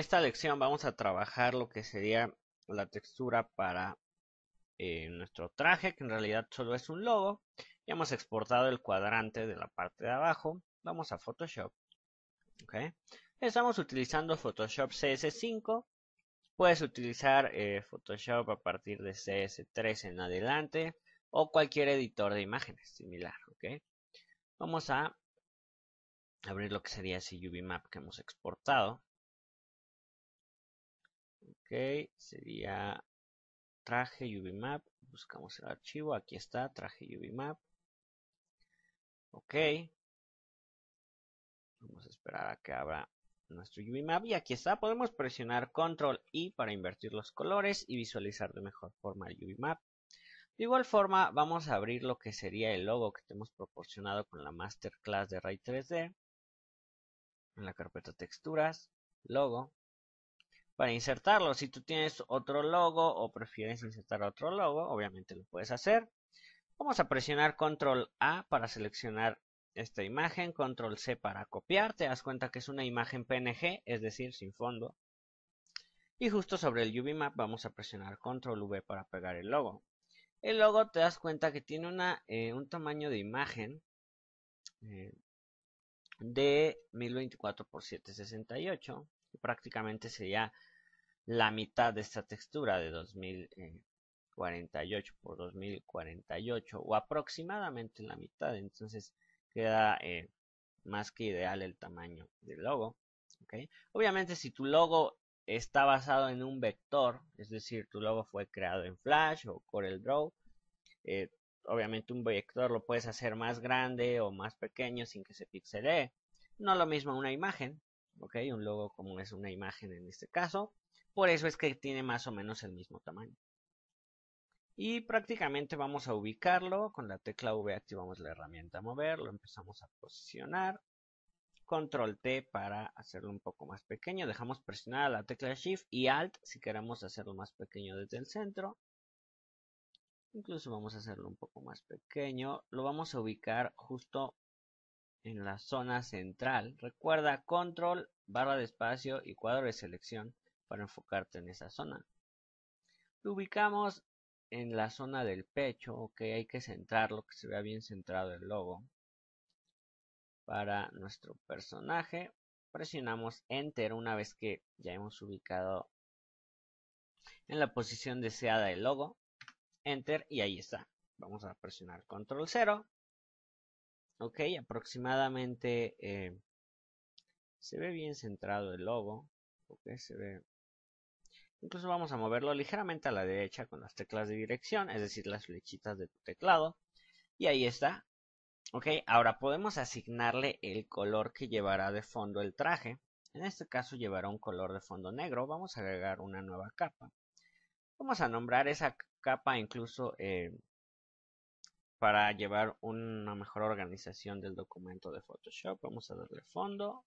esta lección vamos a trabajar lo que sería la textura para eh, nuestro traje, que en realidad solo es un logo. Ya hemos exportado el cuadrante de la parte de abajo. Vamos a Photoshop. Estamos utilizando Photoshop CS5. Puedes utilizar eh, Photoshop a partir de CS3 en adelante o cualquier editor de imágenes similar. Vamos a abrir lo que sería ese UV map que hemos exportado. Ok, sería traje UVMap. Buscamos el archivo. Aquí está, traje UVMap. Ok. Vamos a esperar a que abra nuestro UVMap. Y aquí está, podemos presionar Control I para invertir los colores y visualizar de mejor forma el UVMap. De igual forma, vamos a abrir lo que sería el logo que tenemos proporcionado con la Masterclass de Ray 3D. En la carpeta Texturas, Logo para insertarlo. Si tú tienes otro logo o prefieres insertar otro logo, obviamente lo puedes hacer. Vamos a presionar control A para seleccionar esta imagen, control C para copiar. Te das cuenta que es una imagen PNG, es decir, sin fondo. Y justo sobre el UV Map vamos a presionar control V para pegar el logo. El logo te das cuenta que tiene una, eh, un tamaño de imagen eh, de 1024 x 768 prácticamente sería la mitad de esta textura de 2048 eh, por 2048 o aproximadamente la mitad. Entonces queda eh, más que ideal el tamaño del logo. ¿okay? Obviamente si tu logo está basado en un vector, es decir, tu logo fue creado en Flash o CorelDRAW, eh, obviamente un vector lo puedes hacer más grande o más pequeño sin que se pixelee. No lo mismo una imagen, ¿ok? Un logo como es una imagen en este caso. Por eso es que tiene más o menos el mismo tamaño. Y prácticamente vamos a ubicarlo. Con la tecla V activamos la herramienta mover, lo empezamos a posicionar. Control T para hacerlo un poco más pequeño. Dejamos presionada la tecla Shift y Alt si queremos hacerlo más pequeño desde el centro. Incluso vamos a hacerlo un poco más pequeño. Lo vamos a ubicar justo en la zona central. Recuerda control, barra de espacio y cuadro de selección para enfocarte en esa zona. Lo ubicamos en la zona del pecho, ok, hay que centrarlo, que se vea bien centrado el logo. Para nuestro personaje, presionamos Enter una vez que ya hemos ubicado en la posición deseada el logo. Enter y ahí está. Vamos a presionar Control Cero, Ok, aproximadamente eh, se ve bien centrado el logo. Ok, se ve Incluso vamos a moverlo ligeramente a la derecha con las teclas de dirección, es decir, las flechitas de tu teclado. Y ahí está. Ok, ahora podemos asignarle el color que llevará de fondo el traje. En este caso llevará un color de fondo negro. Vamos a agregar una nueva capa. Vamos a nombrar esa capa incluso eh, para llevar una mejor organización del documento de Photoshop. Vamos a darle fondo,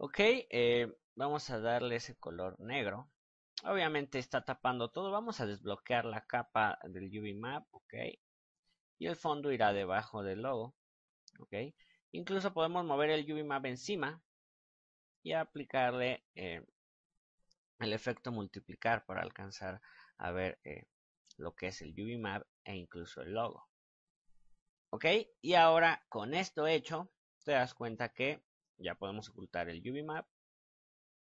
Ok, eh, vamos a darle ese color negro. Obviamente está tapando todo. Vamos a desbloquear la capa del UV Map. Ok. Y el fondo irá debajo del logo. Ok. Incluso podemos mover el UV Map encima. Y aplicarle eh, el efecto multiplicar para alcanzar a ver eh, lo que es el UV Map e incluso el logo. Ok. Y ahora con esto hecho. Te das cuenta que ya podemos ocultar el UV map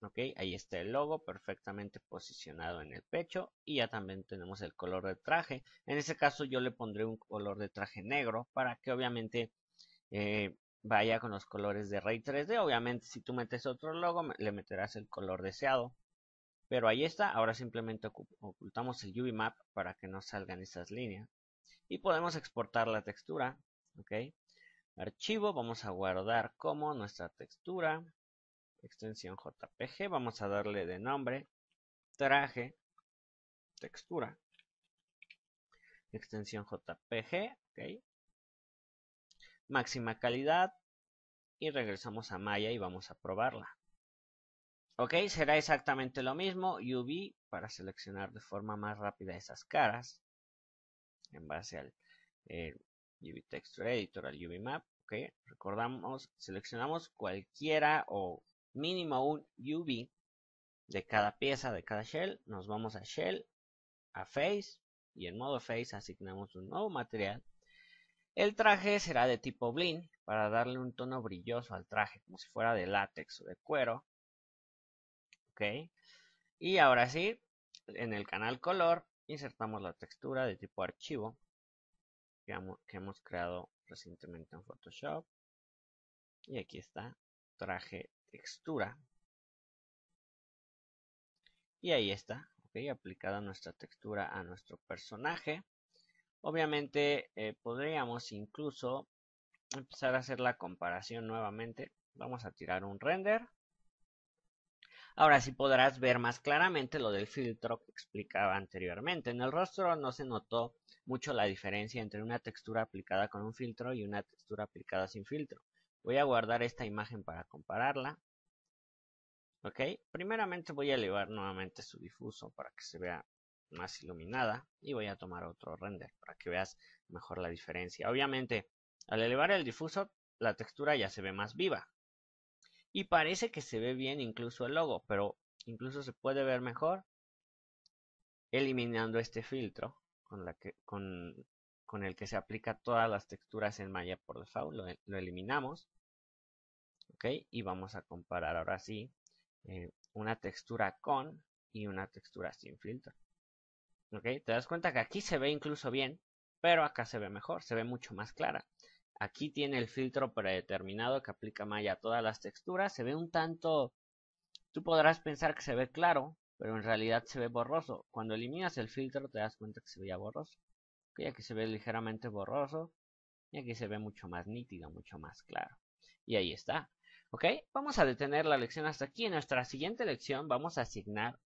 ok ahí está el logo perfectamente posicionado en el pecho y ya también tenemos el color de traje en ese caso yo le pondré un color de traje negro para que obviamente eh, vaya con los colores de Ray 3D obviamente si tú metes otro logo le meterás el color deseado pero ahí está ahora simplemente ocultamos el UV map para que no salgan esas líneas y podemos exportar la textura ok archivo, vamos a guardar como nuestra textura, extensión JPG, vamos a darle de nombre, traje, textura, extensión JPG, ok, máxima calidad y regresamos a Maya y vamos a probarla. Ok, será exactamente lo mismo, UV para seleccionar de forma más rápida esas caras en base al eh, UV Texture Editor al UV Map, ok, recordamos, seleccionamos cualquiera o mínimo un UV de cada pieza, de cada shell, nos vamos a shell, a face y en modo face asignamos un nuevo material. El traje será de tipo blind para darle un tono brilloso al traje, como si fuera de látex o de cuero. Ok. Y ahora sí, en el canal color insertamos la textura de tipo archivo que, hemos, creado recientemente en Photoshop. Y aquí está, traje textura. Y ahí está, aplicada nuestra textura a nuestro personaje. Obviamente eh, podríamos incluso empezar a hacer la comparación nuevamente. Vamos a tirar un render. Ahora sí podrás ver más claramente lo del filtro que explicaba anteriormente. En el rostro no se notó mucho la diferencia entre una textura aplicada con un filtro y una textura aplicada sin filtro. Voy a guardar esta imagen para compararla. Ok, primeramente voy a elevar nuevamente su difuso para que se vea más iluminada y voy a tomar otro render para que veas mejor la diferencia. Obviamente, al elevar el difuso, la textura ya se ve más viva, y parece que se ve bien incluso el logo, pero incluso se puede ver mejor eliminando este filtro con, el que se aplica todas las texturas en malla por default. Lo, eliminamos. ¿Ok? Y vamos a comparar ahora sí eh, una textura con y una textura sin filtro. ¿Ok? Te das cuenta que aquí se ve incluso bien, pero acá se ve mejor, se ve mucho más clara. Aquí tiene el filtro predeterminado que aplica malla a todas las texturas. Se ve un tanto... Tú podrás pensar que se ve claro, pero en realidad se ve borroso. Cuando eliminas el filtro te das cuenta que se veía borroso. aquí se ve ligeramente borroso. Y aquí se ve mucho más nítido, mucho más claro. Y ahí está. Ok, vamos a detener la lección hasta aquí. En nuestra siguiente lección vamos a asignar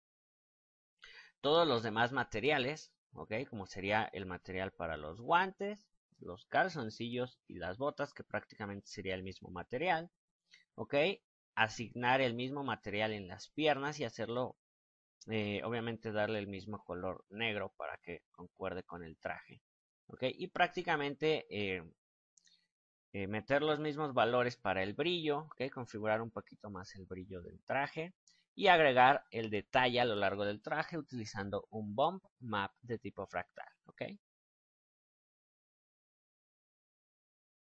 todos los demás materiales. Ok, como sería el material para los guantes los calzoncillos y las botas, que prácticamente sería el mismo material, ¿ok? Asignar el mismo material en las piernas y hacerlo, eh, obviamente darle el mismo color negro para que concuerde con el traje, ¿ok? Y prácticamente eh, eh, meter los mismos valores para el brillo, ¿ok? Configurar un poquito más el brillo del traje y agregar el detalle a lo largo del traje utilizando un bump map de tipo fractal, ¿ok?